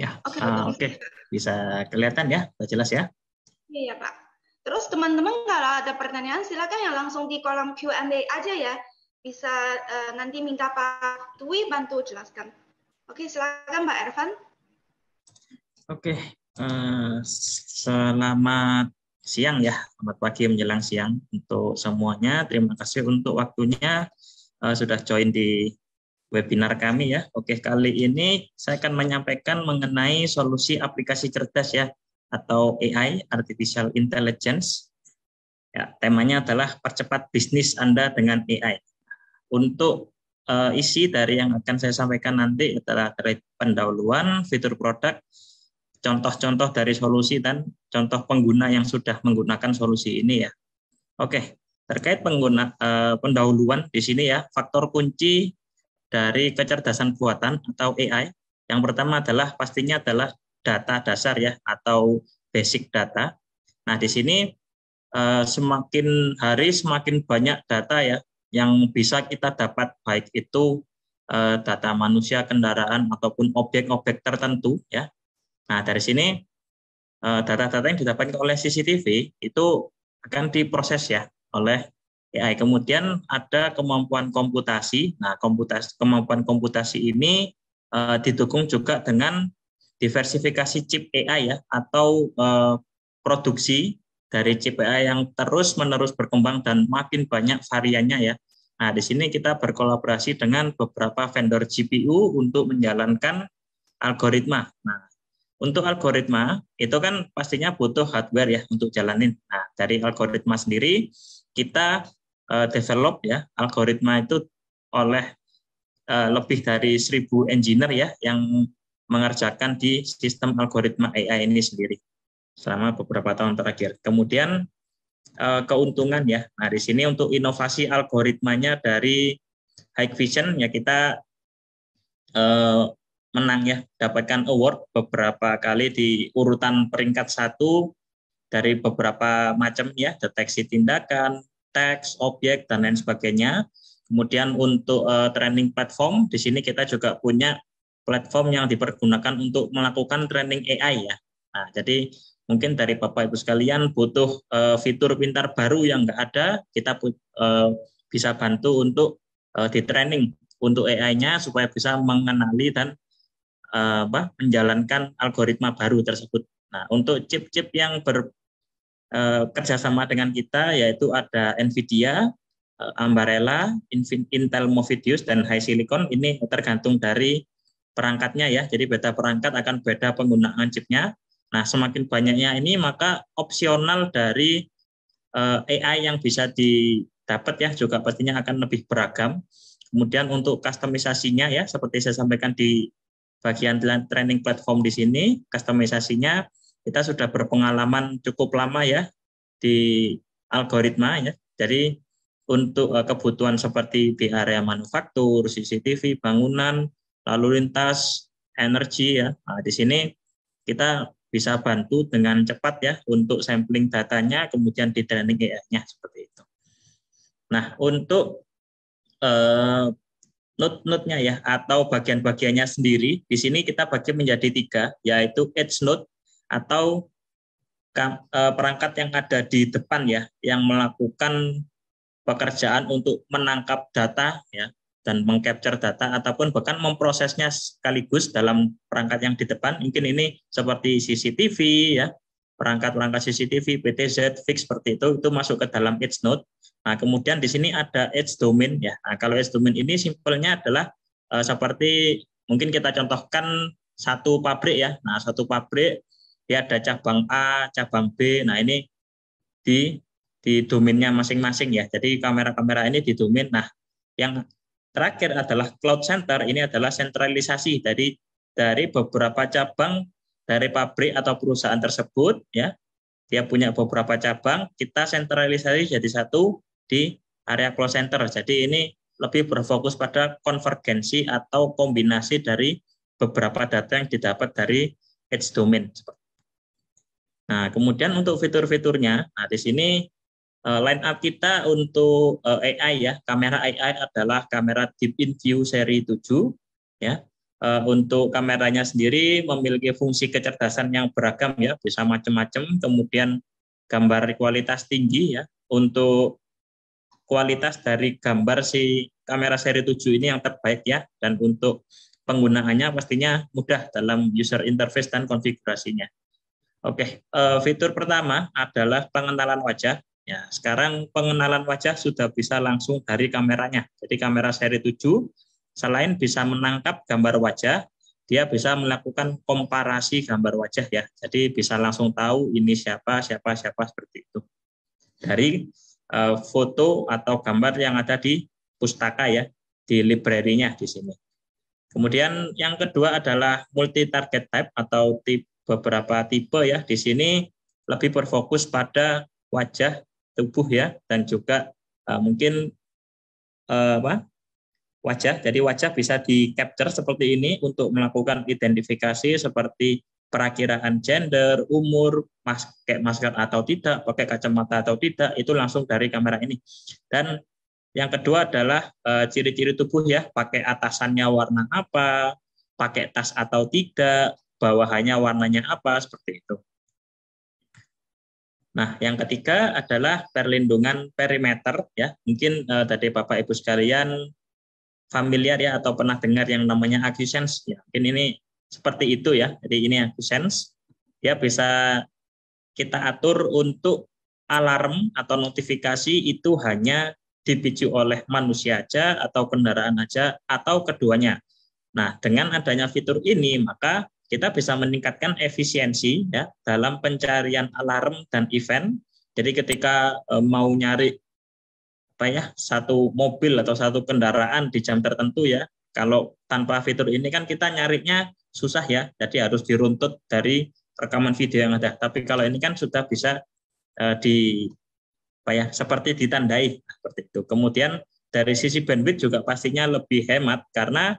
Ya, oke, okay, uh, okay. bisa kelihatan ya, sudah jelas ya. Iya, iya, Pak. Terus teman-teman kalau ada pertanyaan silakan yang langsung di kolom Q&A aja ya. Bisa uh, nanti minta Pak Tui bantu jelaskan. Oke, okay, silakan Pak Ervan. Oke, okay. uh, eh, selamat siang ya, selamat pagi menjelang siang untuk semuanya. Terima kasih untuk waktunya uh, sudah join di webinar kami ya. Oke, kali ini saya akan menyampaikan mengenai solusi aplikasi cerdas ya atau AI artificial intelligence. Ya, temanya adalah percepat bisnis Anda dengan AI. Untuk uh, isi dari yang akan saya sampaikan nanti adalah dari pendahuluan, fitur produk, contoh-contoh dari solusi dan contoh pengguna yang sudah menggunakan solusi ini ya. Oke, terkait pengguna uh, pendahuluan di sini ya, faktor kunci dari kecerdasan buatan atau AI. Yang pertama adalah pastinya adalah data dasar ya atau basic data. Nah, di sini eh, semakin hari semakin banyak data ya yang bisa kita dapat baik itu eh, data manusia, kendaraan ataupun objek-objek tertentu ya. Nah, dari sini eh, data-data yang didapatkan oleh CCTV itu akan diproses ya oleh AI. Ya, kemudian ada kemampuan komputasi. Nah, komputasi, kemampuan komputasi ini uh, didukung juga dengan diversifikasi chip AI ya atau uh, produksi dari chip AI yang terus-menerus berkembang dan makin banyak variannya ya. Nah, di sini kita berkolaborasi dengan beberapa vendor GPU untuk menjalankan algoritma. Nah, untuk algoritma itu kan pastinya butuh hardware ya untuk jalanin. Nah, dari algoritma sendiri kita Eh, develop ya algoritma itu oleh eh, lebih dari 1000 engineer ya yang mengerjakan di sistem algoritma AI ini sendiri selama beberapa tahun terakhir. Kemudian eh, keuntungan ya. Nah, di sini untuk inovasi algoritmanya dari High Vision ya kita menang ya, dapatkan award beberapa kali di urutan peringkat satu dari beberapa macam ya, deteksi tindakan, teks, objek, dan lain sebagainya. Kemudian untuk uh, training platform, di sini kita juga punya platform yang dipergunakan untuk melakukan training AI ya. Nah, jadi mungkin dari Bapak Ibu sekalian butuh uh, fitur pintar baru yang enggak ada, kita uh, bisa bantu untuk uh, di training untuk AI-nya supaya bisa mengenali dan uh, apa menjalankan algoritma baru tersebut. Nah, untuk chip-chip yang ber, Eh, kerjasama dengan kita yaitu ada Nvidia, eh, Ambarella, Intel Movidius, dan High Silicon ini tergantung dari perangkatnya ya. Jadi beda perangkat akan beda penggunaan chipnya. Nah, semakin banyaknya ini maka opsional dari eh, AI yang bisa didapat ya juga pastinya akan lebih beragam. Kemudian untuk customisasinya ya seperti saya sampaikan di bagian training platform di sini, customisasinya kita sudah berpengalaman cukup lama ya di algoritma ya. Jadi untuk eh, kebutuhan seperti di area manufaktur, CCTV, bangunan, lalu lintas, energi ya. Nah, di sini kita bisa bantu dengan cepat ya untuk sampling datanya kemudian di training AI-nya seperti itu. Nah, untuk eh, node-node-nya ya atau bagian-bagiannya sendiri di sini kita bagi menjadi tiga yaitu edge node atau e, perangkat yang ada di depan ya yang melakukan pekerjaan untuk menangkap data ya dan mengcapture data ataupun bahkan memprosesnya sekaligus dalam perangkat yang di depan mungkin ini seperti CCTV ya perangkat-perangkat CCTV PTZ fix seperti itu itu masuk ke dalam edge node nah kemudian di sini ada edge domain ya nah, kalau edge domain ini simpelnya adalah uh, seperti mungkin kita contohkan satu pabrik ya nah satu pabrik dia ada cabang A, cabang B. Nah, ini di di domainnya masing-masing ya. Jadi kamera-kamera ini di domain. Nah, yang terakhir adalah cloud center. Ini adalah sentralisasi dari dari beberapa cabang dari pabrik atau perusahaan tersebut ya. Dia punya beberapa cabang, kita sentralisasi jadi satu di area cloud center. Jadi ini lebih berfokus pada konvergensi atau kombinasi dari beberapa data yang didapat dari edge domain Nah, kemudian untuk fitur-fiturnya, nah di sini eh, line up kita untuk eh, AI ya, kamera AI adalah kamera Deep In View seri 7 ya. Eh, untuk kameranya sendiri memiliki fungsi kecerdasan yang beragam ya, bisa macam-macam. Kemudian gambar kualitas tinggi ya. Untuk kualitas dari gambar si kamera seri 7 ini yang terbaik ya dan untuk penggunaannya pastinya mudah dalam user interface dan konfigurasinya. Oke, eh, fitur pertama adalah pengenalan wajah. Ya, sekarang pengenalan wajah sudah bisa langsung dari kameranya. Jadi kamera seri 7 selain bisa menangkap gambar wajah, dia bisa melakukan komparasi gambar wajah ya. Jadi bisa langsung tahu ini siapa, siapa, siapa seperti itu. Dari eh, foto atau gambar yang ada di pustaka ya, di library-nya di sini. Kemudian yang kedua adalah multi target type atau tipe beberapa tipe ya. Di sini lebih berfokus pada wajah tubuh ya dan juga uh, mungkin uh, apa? wajah. Jadi wajah bisa di capture seperti ini untuk melakukan identifikasi seperti perakiraan gender, umur, pakai masker atau tidak, pakai kacamata atau tidak, itu langsung dari kamera ini. Dan yang kedua adalah eh, ciri-ciri e, tubuh ya, pakai atasannya warna apa, pakai tas atau tidak, bawahannya warnanya apa seperti itu. Nah, yang ketiga adalah perlindungan perimeter ya. Mungkin eh, tadi Bapak Ibu sekalian familiar ya atau pernah dengar yang namanya AccuSense ya. Mungkin ini seperti itu ya. Jadi ini AccuSense ya bisa kita atur untuk alarm atau notifikasi itu hanya dipicu oleh manusia aja atau kendaraan aja atau keduanya. Nah, dengan adanya fitur ini maka kita bisa meningkatkan efisiensi ya dalam pencarian alarm dan event. Jadi ketika e, mau nyari apa ya satu mobil atau satu kendaraan di jam tertentu ya, kalau tanpa fitur ini kan kita nyarinya susah ya. Jadi harus diruntut dari rekaman video yang ada. Tapi kalau ini kan sudah bisa e, di apa ya seperti ditandai seperti itu. Kemudian dari sisi bandwidth juga pastinya lebih hemat karena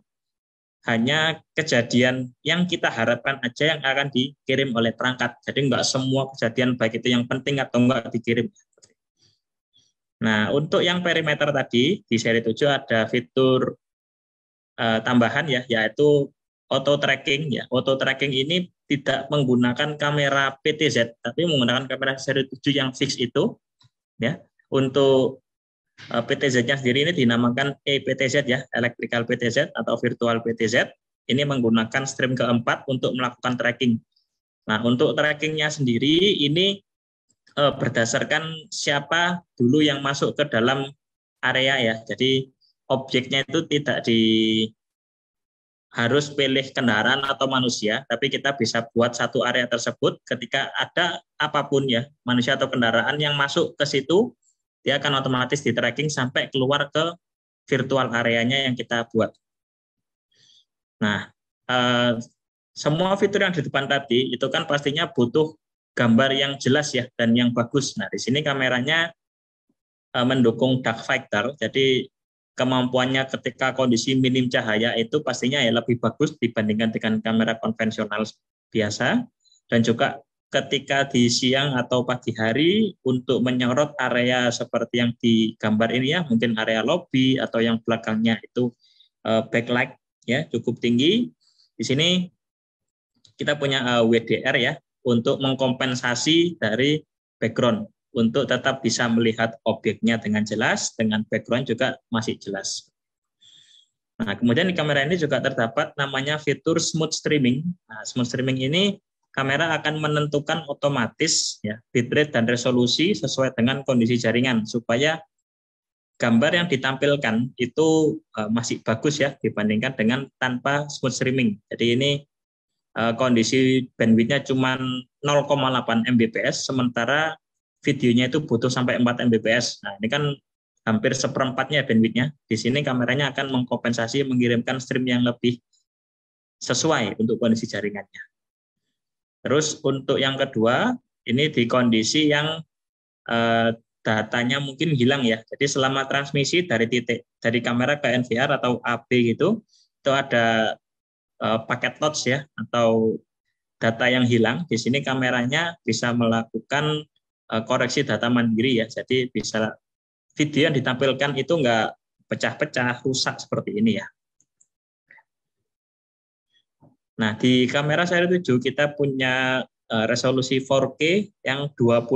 hanya kejadian yang kita harapkan aja yang akan dikirim oleh perangkat. Jadi enggak semua kejadian baik itu yang penting atau enggak dikirim. Nah, untuk yang perimeter tadi di seri 7 ada fitur eh, tambahan ya yaitu auto tracking ya. Auto tracking ini tidak menggunakan kamera PTZ tapi menggunakan kamera seri 7 yang fix itu ya. Untuk Eh, PTZ-nya sendiri ini dinamakan EPTZ ya, Electrical PTZ atau Virtual PTZ. Ini menggunakan stream keempat untuk melakukan tracking. Nah, untuk trackingnya sendiri ini eh, berdasarkan siapa dulu yang masuk ke dalam area ya. Jadi objeknya itu tidak di harus pilih kendaraan atau manusia, tapi kita bisa buat satu area tersebut ketika ada apapun ya, manusia atau kendaraan yang masuk ke situ, dia akan otomatis di tracking sampai keluar ke virtual areanya yang kita buat. Nah, eh, semua fitur yang di depan tadi itu kan pastinya butuh gambar yang jelas ya dan yang bagus. Nah, di sini kameranya eh, mendukung dark factor, jadi kemampuannya ketika kondisi minim cahaya itu pastinya ya lebih bagus dibandingkan dengan kamera konvensional biasa dan juga ketika di siang atau pagi hari untuk menyorot area seperti yang di gambar ini ya, mungkin area lobby atau yang belakangnya itu eh, backlight ya cukup tinggi. Di sini kita punya eh, WDR ya untuk mengkompensasi dari background untuk tetap bisa melihat objeknya dengan jelas, dengan background juga masih jelas. Nah, kemudian di kamera ini juga terdapat namanya fitur smooth streaming. Nah, smooth streaming ini kamera hmm. akan menentukan otomatis ya bitrate dan resolusi sesuai dengan kondisi jaringan supaya gambar yang ditampilkan itu uh, masih bagus ya dibandingkan dengan tanpa smooth streaming. Jadi ini uh, kondisi bandwidthnya cuma 0,8 Mbps sementara videonya itu butuh sampai 4 Mbps. Nah, ini kan hampir seperempatnya bandwidthnya. Di sini kameranya akan mengkompensasi mengirimkan stream yang lebih sesuai untuk kondisi jaringannya. Terus untuk yang kedua, ini di kondisi yang eh, datanya mungkin hilang ya. Jadi selama transmisi dari titik dari kamera ke NVR atau AB gitu, itu ada eh, paket loss ya atau data yang hilang. Di sini kameranya bisa melakukan eh, koreksi data mandiri ya. Jadi bisa video yang ditampilkan itu enggak pecah-pecah, rusak seperti ini ya. Nah, di kamera seri 7 kita punya eh, resolusi 4K yang 25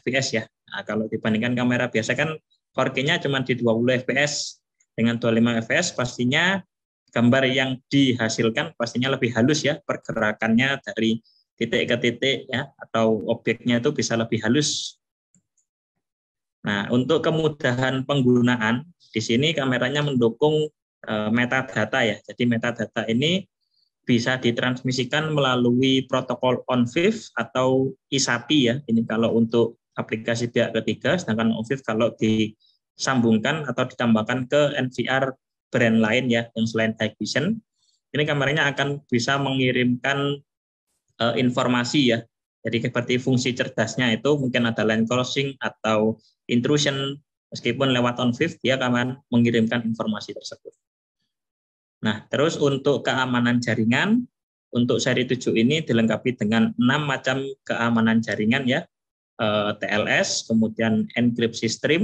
fps ya. Nah, kalau dibandingkan kamera biasa kan 4K-nya cuma di 20 fps dengan 25 fps pastinya gambar yang dihasilkan pastinya lebih halus ya pergerakannya dari titik ke titik ya atau objeknya itu bisa lebih halus. Nah, untuk kemudahan penggunaan di sini kameranya mendukung eh, metadata ya. Jadi metadata ini bisa ditransmisikan melalui protokol ONVIF atau ISAPI ya. Ini kalau untuk aplikasi pihak ketiga, sedangkan ONVIF kalau disambungkan atau ditambahkan ke NVR brand lain ya, yang selain Hikvision, ini kameranya akan bisa mengirimkan uh, informasi ya. Jadi seperti fungsi cerdasnya itu mungkin ada line crossing atau intrusion, meskipun lewat ONVIF, dia akan mengirimkan informasi tersebut. Nah, terus untuk keamanan jaringan, untuk seri 7 ini dilengkapi dengan enam macam keamanan jaringan ya, eh, TLS, kemudian encryption stream,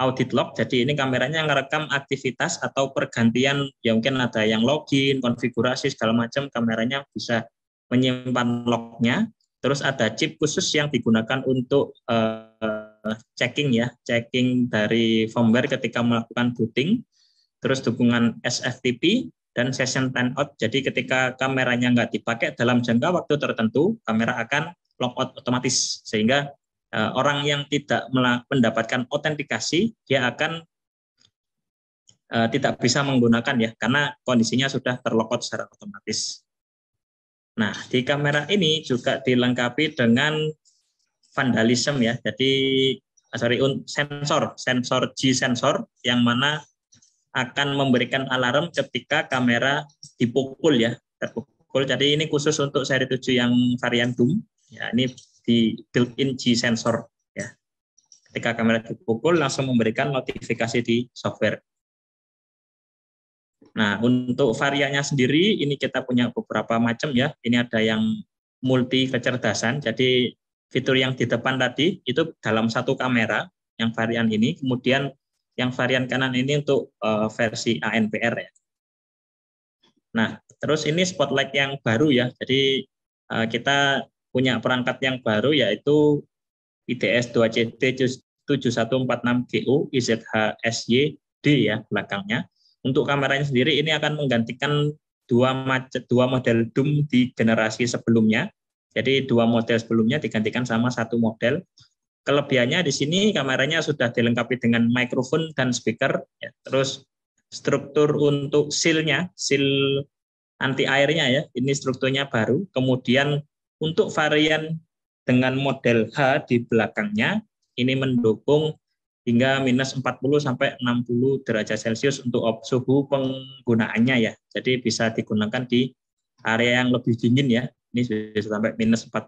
audit log. Jadi ini kameranya ngerekam aktivitas atau pergantian, ya mungkin ada yang login, konfigurasi segala macam, kameranya bisa menyimpan lognya. Terus ada chip khusus yang digunakan untuk uh, checking ya, checking dari firmware ketika melakukan booting terus dukungan SFTP, dan session timeout. Jadi ketika kameranya nggak dipakai dalam jangka waktu tertentu, kamera akan lock out otomatis. Sehingga uh, orang yang tidak mendapatkan autentikasi, dia akan uh, tidak bisa menggunakan ya, karena kondisinya sudah terlock out secara otomatis. Nah, di kamera ini juga dilengkapi dengan vandalism ya. Jadi eh, sorry sensor, sensor G sensor yang mana akan memberikan alarm ketika kamera dipukul ya, terpukul. Jadi ini khusus untuk seri 7 yang varian Doom. Ya, ini di built-in G sensor ya. Ketika kamera dipukul langsung memberikan notifikasi di software. Nah, untuk variannya sendiri ini kita punya beberapa macam ya. Ini ada yang multi kecerdasan. Jadi fitur yang di depan tadi itu dalam satu kamera yang varian ini kemudian yang varian kanan ini untuk uh, versi ANPR ya. Nah, terus ini spotlight yang baru ya. Jadi uh, kita punya perangkat yang baru yaitu its 2CT 7146GU IZHSYD ya belakangnya. Untuk kameranya sendiri ini akan menggantikan dua dua model DUM di generasi sebelumnya. Jadi dua model sebelumnya digantikan sama satu model. Kelebihannya di sini kameranya sudah dilengkapi dengan microphone dan speaker. Ya. Terus struktur untuk sealnya, seal anti airnya ya, ini strukturnya baru. Kemudian untuk varian dengan model H di belakangnya, ini mendukung hingga minus 40 sampai 60 derajat Celcius untuk suhu penggunaannya ya. Jadi bisa digunakan di area yang lebih dingin ya. Ini sudah sampai minus 40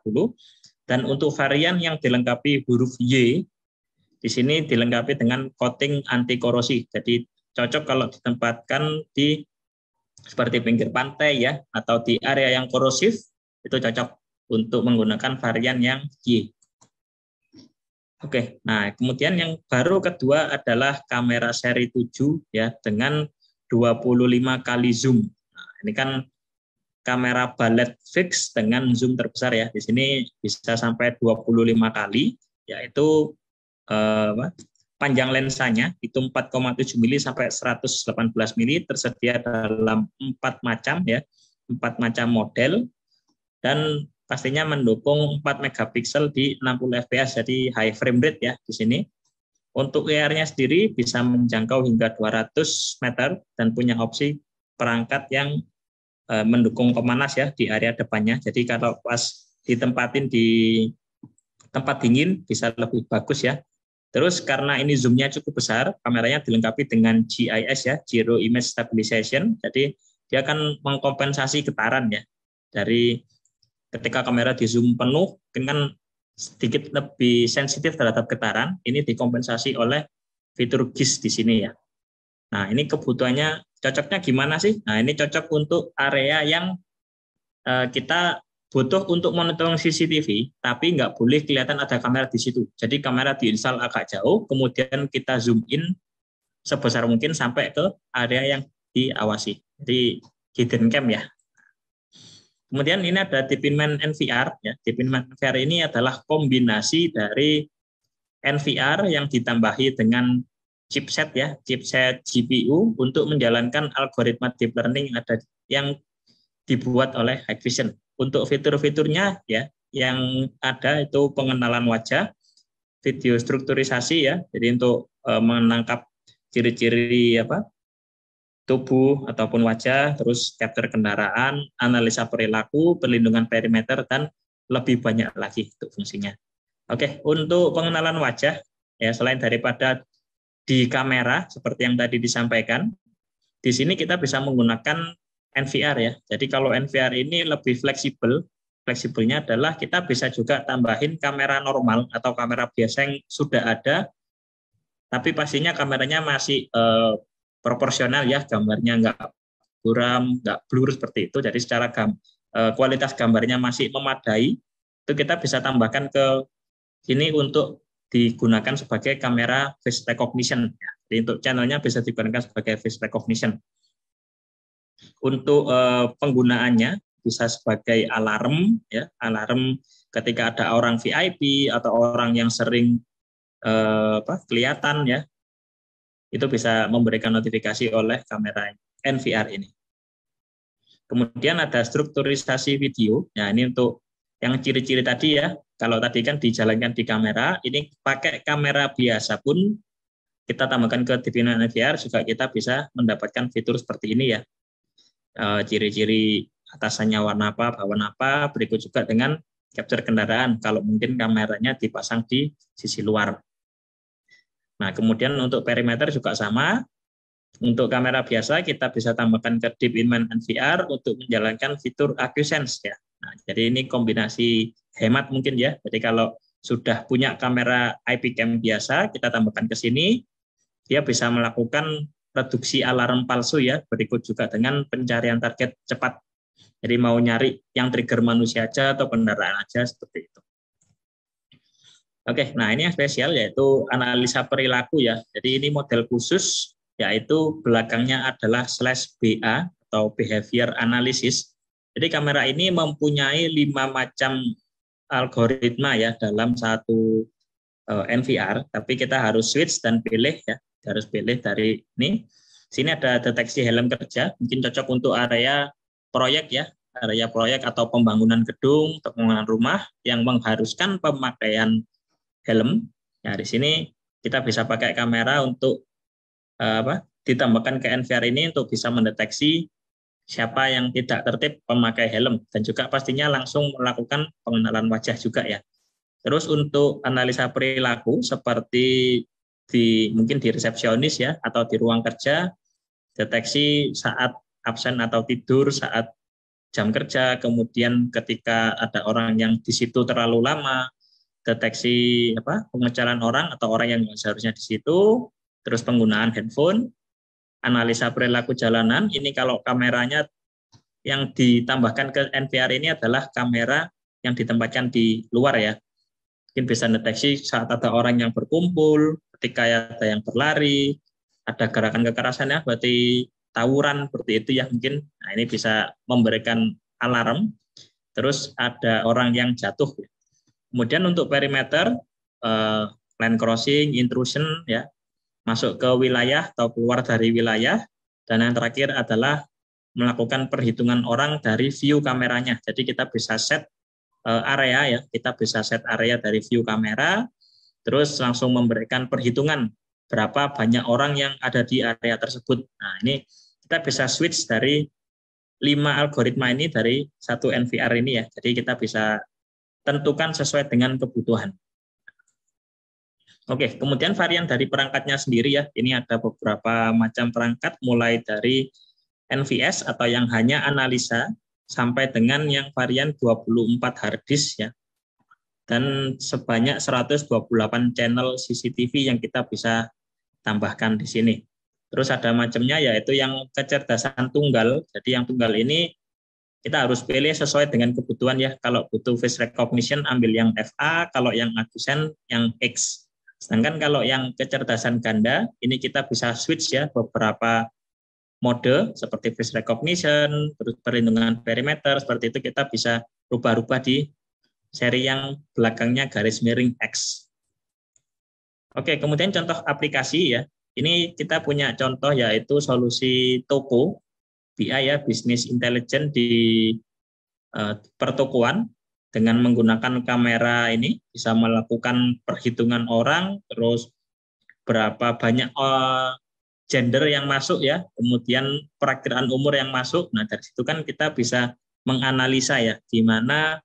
dan untuk varian yang dilengkapi huruf Y, di sini dilengkapi dengan coating anti korosi. Jadi cocok kalau ditempatkan di seperti pinggir pantai ya atau di area yang korosif itu cocok untuk menggunakan varian yang Y. Oke, nah kemudian yang baru kedua adalah kamera seri 7 ya dengan 25 kali zoom. Nah, ini kan kamera balet fix dengan zoom terbesar ya. Di sini bisa sampai 25 kali, yaitu eh, panjang lensanya itu 4,7 mili sampai 118 mili tersedia dalam empat macam ya, empat macam model dan pastinya mendukung 4 megapiksel di 60 fps jadi high frame rate ya di sini. Untuk IR-nya sendiri bisa menjangkau hingga 200 meter dan punya opsi perangkat yang Eh, mendukung pemanas ya di area depannya. Jadi kalau pas ditempatin di tempat dingin bisa lebih bagus ya. Terus karena ini zoomnya cukup besar, kameranya dilengkapi dengan GIS ya, Zero Image Stabilization. Jadi dia akan mengkompensasi getaran ya dari ketika kamera di zoom penuh, dengan sedikit lebih sensitif terhadap getaran. Ini dikompensasi oleh fitur GIS di sini ya. Nah, ini kebutuhannya cocoknya gimana sih? Nah, ini cocok untuk area yang eh, kita butuh untuk monitoring CCTV, tapi nggak boleh kelihatan ada kamera di situ. Jadi kamera diinstal agak jauh, kemudian kita zoom in sebesar mungkin sampai ke area yang diawasi. Jadi hidden cam ya. Kemudian ini ada Tipinman NVR. Ya. Tipinman NVR ini adalah kombinasi dari NVR yang ditambahi dengan chipset ya, chipset GPU untuk menjalankan algoritma deep learning yang ada yang dibuat oleh Hikvision. Vision. Untuk fitur-fiturnya ya, yang ada itu pengenalan wajah, video strukturisasi ya, jadi untuk e, menangkap ciri-ciri apa tubuh ataupun wajah, terus capture kendaraan, analisa perilaku, perlindungan perimeter dan lebih banyak lagi untuk fungsinya. Oke, untuk pengenalan wajah ya selain daripada di kamera seperti yang tadi disampaikan. Di sini kita bisa menggunakan NVR ya. Jadi kalau NVR ini lebih fleksibel, fleksibelnya adalah kita bisa juga tambahin kamera normal atau kamera biasa yang sudah ada, tapi pastinya kameranya masih eh, proporsional ya, gambarnya nggak buram, nggak blur seperti itu. Jadi secara gam, eh, kualitas gambarnya masih memadai, itu kita bisa tambahkan ke sini untuk digunakan sebagai kamera face recognition. Jadi untuk channelnya bisa digunakan sebagai face recognition. Untuk eh, penggunaannya bisa sebagai alarm, ya alarm ketika ada orang VIP atau orang yang sering eh, apa, kelihatan ya itu bisa memberikan notifikasi oleh kamera NVR ini. Kemudian ada strukturisasi video. Nah ini untuk yang ciri-ciri tadi ya, kalau tadi kan dijalankan di kamera, ini pakai kamera biasa pun kita tambahkan ke TV VR juga kita bisa mendapatkan fitur seperti ini ya. Eh, ciri-ciri atasannya warna apa, bawah apa, berikut juga dengan capture kendaraan kalau mungkin kameranya dipasang di sisi luar. Nah, kemudian untuk perimeter juga sama. Untuk kamera biasa kita bisa tambahkan ke Deep Inman VR untuk menjalankan fitur AccuSense ya Nah, jadi ini kombinasi hemat mungkin ya. Jadi kalau sudah punya kamera IP cam biasa, kita tambahkan ke sini, dia bisa melakukan reduksi alarm palsu ya, berikut juga dengan pencarian target cepat. Jadi mau nyari yang trigger manusia aja atau kendaraan aja seperti itu. Oke, nah ini yang spesial yaitu analisa perilaku ya. Jadi ini model khusus yaitu belakangnya adalah slash BA atau behavior analysis. Jadi kamera ini mempunyai lima macam algoritma ya dalam satu NVR, eh, tapi kita harus switch dan pilih ya, harus pilih dari ini. Sini ada deteksi helm kerja, mungkin cocok untuk area proyek ya, area proyek atau pembangunan gedung, pembangunan rumah yang mengharuskan pemakaian helm. Nah, di sini kita bisa pakai kamera untuk eh, apa? ditambahkan ke NVR ini untuk bisa mendeteksi siapa yang tidak tertib pemakai helm dan juga pastinya langsung melakukan pengenalan wajah juga ya. Terus untuk analisa perilaku seperti di mungkin di resepsionis ya atau di ruang kerja, deteksi saat absen atau tidur saat jam kerja, kemudian ketika ada orang yang di situ terlalu lama, deteksi apa pengejaran orang atau orang yang seharusnya di situ, terus penggunaan handphone, analisa perilaku jalanan. Ini kalau kameranya yang ditambahkan ke NVR ini adalah kamera yang ditempatkan di luar ya. Mungkin bisa deteksi saat ada orang yang berkumpul, ketika ada yang berlari, ada gerakan kekerasan ya, berarti tawuran seperti itu ya mungkin. Nah, ini bisa memberikan alarm. Terus ada orang yang jatuh. Kemudian untuk perimeter, eh, line crossing, intrusion ya, masuk ke wilayah atau keluar dari wilayah. Dan yang terakhir adalah melakukan perhitungan orang dari view kameranya. Jadi kita bisa set eh, area ya, kita bisa set area dari view kamera, terus langsung memberikan perhitungan berapa banyak orang yang ada di area tersebut. Nah ini kita bisa switch dari lima algoritma ini dari satu NVR ini ya. Jadi kita bisa tentukan sesuai dengan kebutuhan. Oke, kemudian varian dari perangkatnya sendiri ya. Ini ada beberapa macam perangkat mulai dari NVS atau yang hanya analisa sampai dengan yang varian 24 hard disk ya. Dan sebanyak 128 channel CCTV yang kita bisa tambahkan di sini. Terus ada macamnya yaitu yang kecerdasan tunggal. Jadi yang tunggal ini kita harus pilih sesuai dengan kebutuhan ya. Kalau butuh face recognition ambil yang FA, kalau yang acusen yang X. Sedangkan kalau yang kecerdasan ganda, ini kita bisa switch ya beberapa mode seperti face recognition, terus perlindungan perimeter, seperti itu kita bisa rubah-rubah di seri yang belakangnya garis miring X. Oke, kemudian contoh aplikasi ya. Ini kita punya contoh yaitu solusi toko BI ya, Business Intelligence di uh, pertokoan dengan menggunakan kamera ini bisa melakukan perhitungan orang terus berapa banyak eh, gender yang masuk ya kemudian perakiran umur yang masuk nah dari situ kan kita bisa menganalisa ya gimana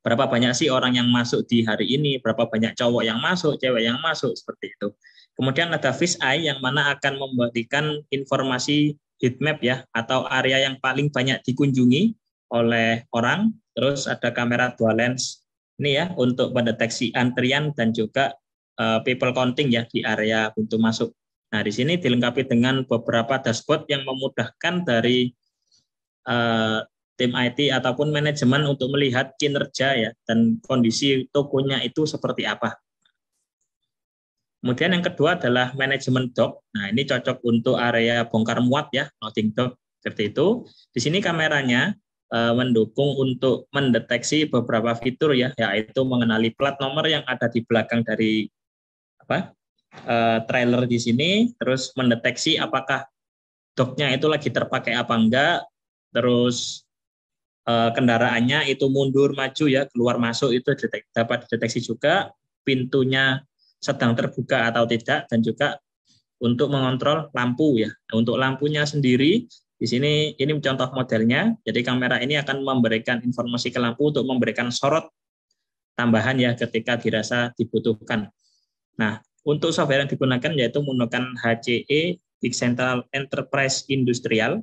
berapa banyak sih orang yang masuk di hari ini berapa banyak cowok yang masuk cewek yang masuk seperti itu kemudian ada fish eye yang mana akan memberikan informasi heat map ya atau area yang paling banyak dikunjungi oleh orang, terus ada kamera dua lens ini ya untuk mendeteksi antrian dan juga uh, people counting ya di area pintu masuk. Nah, di sini dilengkapi dengan beberapa dashboard yang memudahkan dari uh, tim IT ataupun manajemen untuk melihat kinerja ya dan kondisi tokonya itu seperti apa. Kemudian yang kedua adalah manajemen dock. Nah, ini cocok untuk area bongkar muat ya, loading dock seperti itu. Di sini kameranya Eh, mendukung untuk mendeteksi beberapa fitur ya, yaitu mengenali plat nomor yang ada di belakang dari apa eh, trailer di sini, terus mendeteksi apakah doknya itu lagi terpakai apa enggak, terus eh, kendaraannya itu mundur maju ya keluar masuk itu dapat dideteksi juga pintunya sedang terbuka atau tidak dan juga untuk mengontrol lampu ya. Nah, untuk lampunya sendiri di sini ini contoh modelnya. Jadi kamera ini akan memberikan informasi ke lampu untuk memberikan sorot tambahan ya ketika dirasa dibutuhkan. Nah, untuk software yang digunakan yaitu menggunakan HCE Big Central Enterprise Industrial.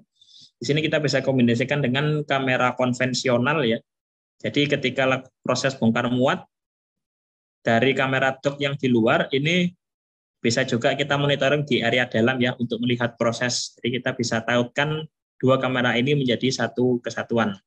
Di sini kita bisa kombinasikan dengan kamera konvensional ya. Jadi ketika proses bongkar muat dari kamera dock yang di luar ini bisa juga kita monitoring di area dalam ya untuk melihat proses. Jadi kita bisa tautkan dua kamera ini menjadi satu kesatuan.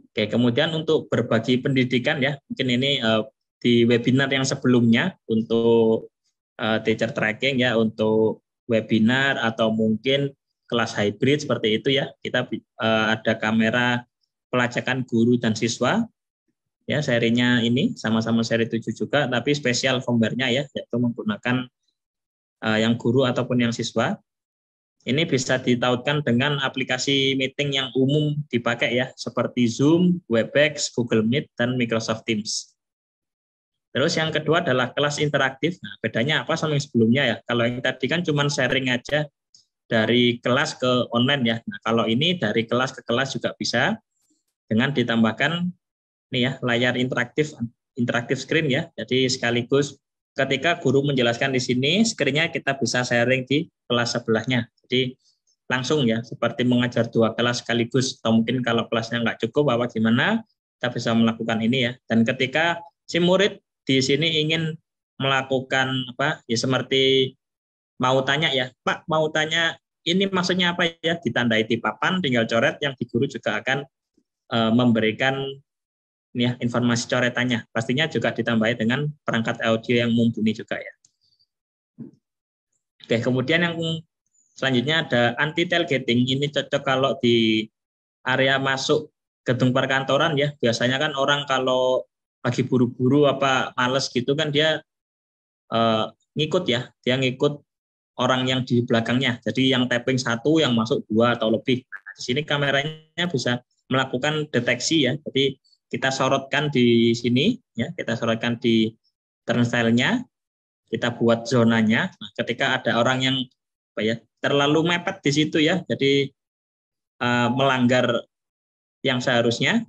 Oke, kemudian untuk berbagi pendidikan ya, mungkin ini eh, di webinar yang sebelumnya untuk eh, teacher tracking ya, untuk webinar atau mungkin kelas hybrid seperti itu ya, kita eh, ada kamera pelacakan guru dan siswa ya serinya ini sama-sama seri 7 juga tapi spesial fombarnya ya yaitu menggunakan uh, yang guru ataupun yang siswa ini bisa ditautkan dengan aplikasi meeting yang umum dipakai ya seperti Zoom, Webex, Google Meet dan Microsoft Teams. Terus yang kedua adalah kelas interaktif. Nah, bedanya apa sama yang sebelumnya ya? Kalau yang tadi kan cuma sharing aja dari kelas ke online ya. Nah, kalau ini dari kelas ke kelas juga bisa dengan ditambahkan nih ya layar interaktif interaktif screen ya. Jadi sekaligus ketika guru menjelaskan di sini, screennya kita bisa sharing di kelas sebelahnya. Jadi langsung ya, seperti mengajar dua kelas sekaligus. Atau mungkin kalau kelasnya nggak cukup, apa gimana, kita bisa melakukan ini ya. Dan ketika si murid di sini ingin melakukan apa ya seperti mau tanya ya Pak mau tanya ini maksudnya apa ya ditandai di papan tinggal coret yang di guru juga akan e, memberikan ini ya informasi coretannya. Pastinya juga ditambah dengan perangkat audio yang mumpuni juga ya. Oke, kemudian yang selanjutnya ada anti tailgating. Ini cocok kalau di area masuk gedung perkantoran ya. Biasanya kan orang kalau lagi buru-buru apa males gitu kan dia eh, ngikut ya. Dia ngikut orang yang di belakangnya. Jadi yang tapping satu, yang masuk dua atau lebih. Nah, di sini kameranya bisa melakukan deteksi ya. Jadi kita sorotkan di sini, ya kita sorotkan di turnstile-nya, kita buat zonanya. Nah, ketika ada orang yang apa ya terlalu mepet di situ ya, jadi uh, melanggar yang seharusnya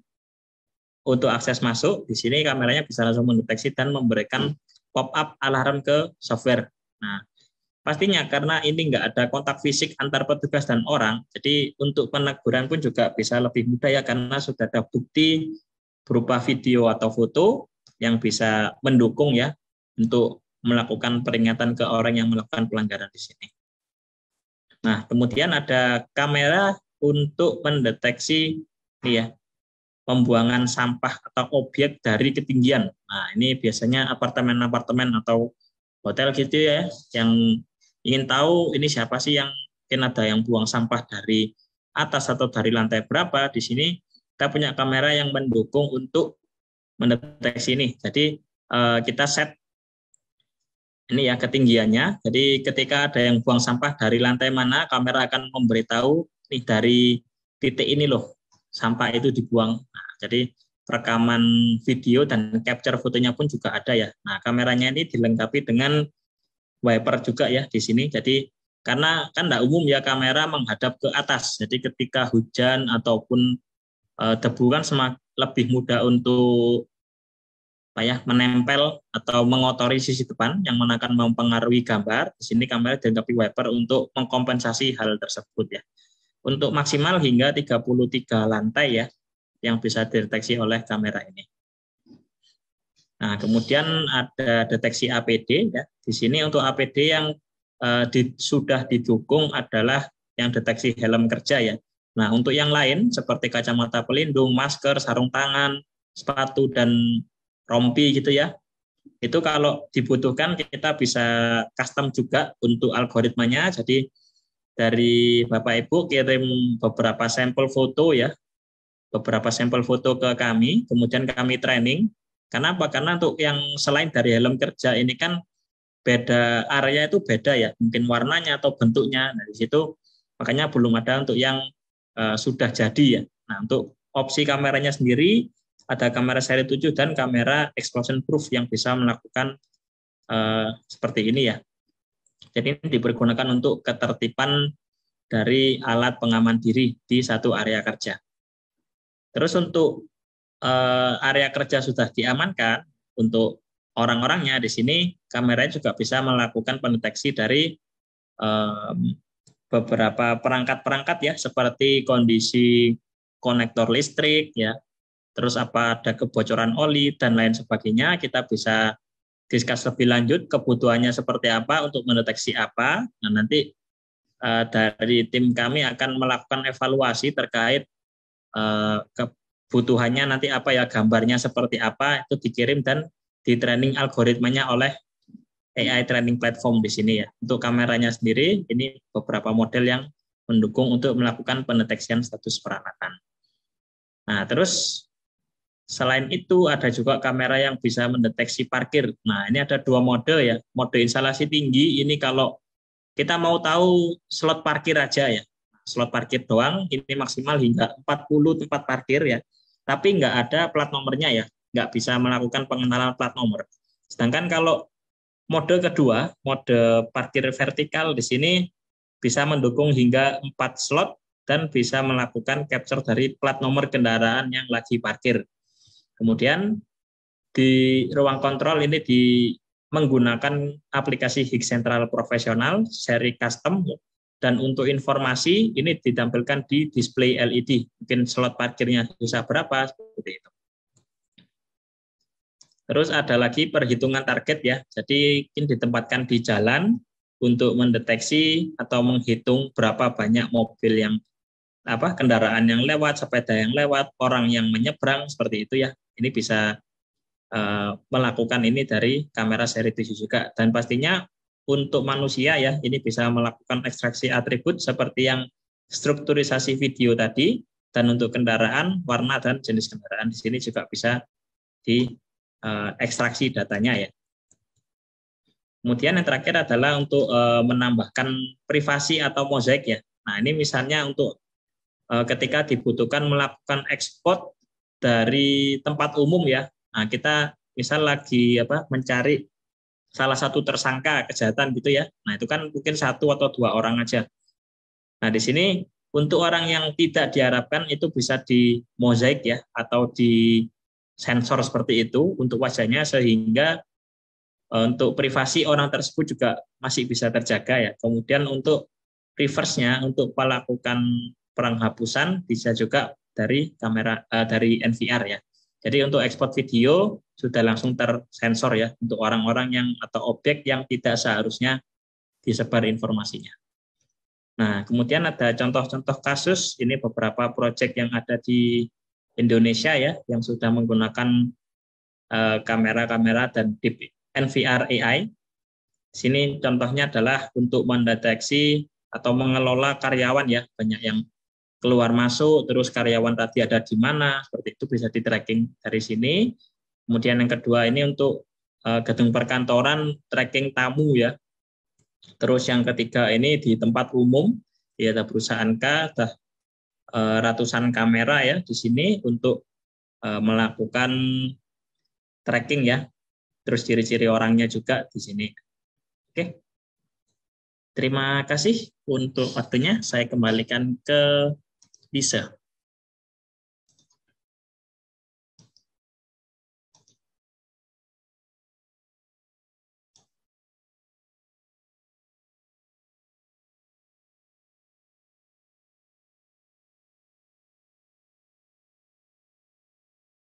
untuk akses masuk di sini kameranya bisa langsung mendeteksi dan memberikan pop up alarm ke software. Nah, pastinya karena ini nggak ada kontak fisik antar petugas dan orang, jadi untuk peneguran pun juga bisa lebih mudah ya karena sudah ada bukti berupa video atau foto yang bisa mendukung ya untuk melakukan peringatan ke orang yang melakukan pelanggaran di sini. Nah, kemudian ada kamera untuk mendeteksi ini ya pembuangan sampah atau objek dari ketinggian. Nah, ini biasanya apartemen-apartemen atau hotel gitu ya yang ingin tahu ini siapa sih yang mungkin ada yang buang sampah dari atas atau dari lantai berapa di sini kita punya kamera yang mendukung untuk mendeteksi ini. Jadi eh, kita set ini ya ketinggiannya. Jadi ketika ada yang buang sampah dari lantai mana, kamera akan memberitahu nih dari titik ini loh sampah itu dibuang. Nah, jadi rekaman video dan capture fotonya pun juga ada ya. Nah, kameranya ini dilengkapi dengan wiper juga ya di sini. Jadi karena kan tidak umum ya kamera menghadap ke atas. Jadi ketika hujan ataupun debu eh, kan semakin lebih mudah untuk apa ya menempel atau mengotori sisi depan yang akan mempengaruhi gambar. Di sini kamera dilengkapi wiper untuk mengkompensasi hal tersebut ya. Untuk maksimal hingga 33 lantai ya yang bisa dideteksi oleh kamera ini. Nah, kemudian ada deteksi APD ya. Di sini untuk APD yang uh, di, sudah didukung adalah yang deteksi helm kerja ya. Nah, untuk yang lain seperti kacamata pelindung, masker, sarung tangan, sepatu dan rompi gitu ya. Itu kalau dibutuhkan kita bisa custom juga untuk algoritmanya. Jadi dari Bapak Ibu kirim beberapa sampel foto ya, beberapa sampel foto ke kami, kemudian kami training. Kenapa? Karena untuk yang selain dari helm kerja ini kan beda area itu beda ya, mungkin warnanya atau bentuknya. Nah, di situ makanya belum ada untuk yang Eh, sudah jadi ya. Nah, untuk opsi kameranya sendiri ada kamera seri 7 dan kamera explosion proof yang bisa melakukan uh, seperti ini ya. Jadi ini dipergunakan untuk ketertiban dari alat pengaman diri di satu area kerja. Terus untuk uh, area kerja sudah diamankan untuk orang-orangnya di sini kameranya juga bisa melakukan pendeteksi dari beberapa perangkat-perangkat ya seperti kondisi konektor listrik ya terus apa ada kebocoran oli dan lain sebagainya kita bisa diskus lebih lanjut kebutuhannya seperti apa untuk mendeteksi apa nah nanti uh, dari tim kami akan melakukan evaluasi terkait uh, kebutuhannya nanti apa ya gambarnya seperti apa itu dikirim dan di training algoritmanya oleh AI training platform di sini ya. Untuk kameranya sendiri, ini beberapa model yang mendukung untuk melakukan pendeteksian status peranakan. Nah, terus selain itu ada juga kamera yang bisa mendeteksi parkir. Nah, ini ada dua mode ya. Mode instalasi tinggi ini kalau kita mau tahu slot parkir aja ya. Slot parkir doang ini maksimal hingga 40 tempat parkir ya. Tapi nggak ada plat nomornya ya. Nggak bisa melakukan pengenalan plat nomor. Sedangkan kalau Mode kedua, mode parkir vertikal di sini bisa mendukung hingga 4 slot dan bisa melakukan capture dari plat nomor kendaraan yang lagi parkir. Kemudian di ruang kontrol ini di menggunakan aplikasi Hig Central Profesional seri custom dan untuk informasi ini ditampilkan di display LED. Mungkin slot parkirnya bisa berapa seperti itu. Terus ada lagi perhitungan target ya. Jadi mungkin ditempatkan di jalan untuk mendeteksi atau menghitung berapa banyak mobil yang apa kendaraan yang lewat, sepeda yang lewat, orang yang menyeberang seperti itu ya. Ini bisa uh, melakukan ini dari kamera seri 7 juga dan pastinya untuk manusia ya ini bisa melakukan ekstraksi atribut seperti yang strukturisasi video tadi dan untuk kendaraan warna dan jenis kendaraan di sini juga bisa di Eh, ekstraksi datanya ya. Kemudian yang terakhir adalah untuk eh, menambahkan privasi atau mozaik ya. Nah ini misalnya untuk eh, ketika dibutuhkan melakukan ekspor dari tempat umum ya. Nah kita misal lagi apa mencari salah satu tersangka kejahatan gitu ya. Nah itu kan mungkin satu atau dua orang aja. Nah di sini untuk orang yang tidak diharapkan itu bisa di mozaik ya atau di sensor seperti itu untuk wajahnya sehingga eh, untuk privasi orang tersebut juga masih bisa terjaga ya. Kemudian untuk reverse-nya untuk melakukan perang hapusan bisa juga dari kamera uh, dari NVR ya. Jadi untuk ekspor video sudah langsung tersensor ya untuk orang-orang yang atau objek yang tidak seharusnya disebar informasinya. Nah, kemudian ada contoh-contoh kasus ini beberapa proyek yang ada di Indonesia ya yang sudah menggunakan eh, kamera-kamera uh, dan deep NVR AI. Sini contohnya adalah untuk mendeteksi atau mengelola karyawan ya banyak yang keluar masuk terus karyawan tadi ada di mana seperti itu bisa di tracking dari sini. Kemudian yang kedua ini untuk uh, gedung perkantoran tracking tamu ya. Terus yang ketiga ini di tempat umum ya ada perusahaan K, ada Eh, ratusan kamera ya di sini untuk eh, melakukan tracking ya. Terus ciri-ciri orangnya juga di sini. Oke. Terima kasih untuk waktunya. Saya kembalikan ke Lisa.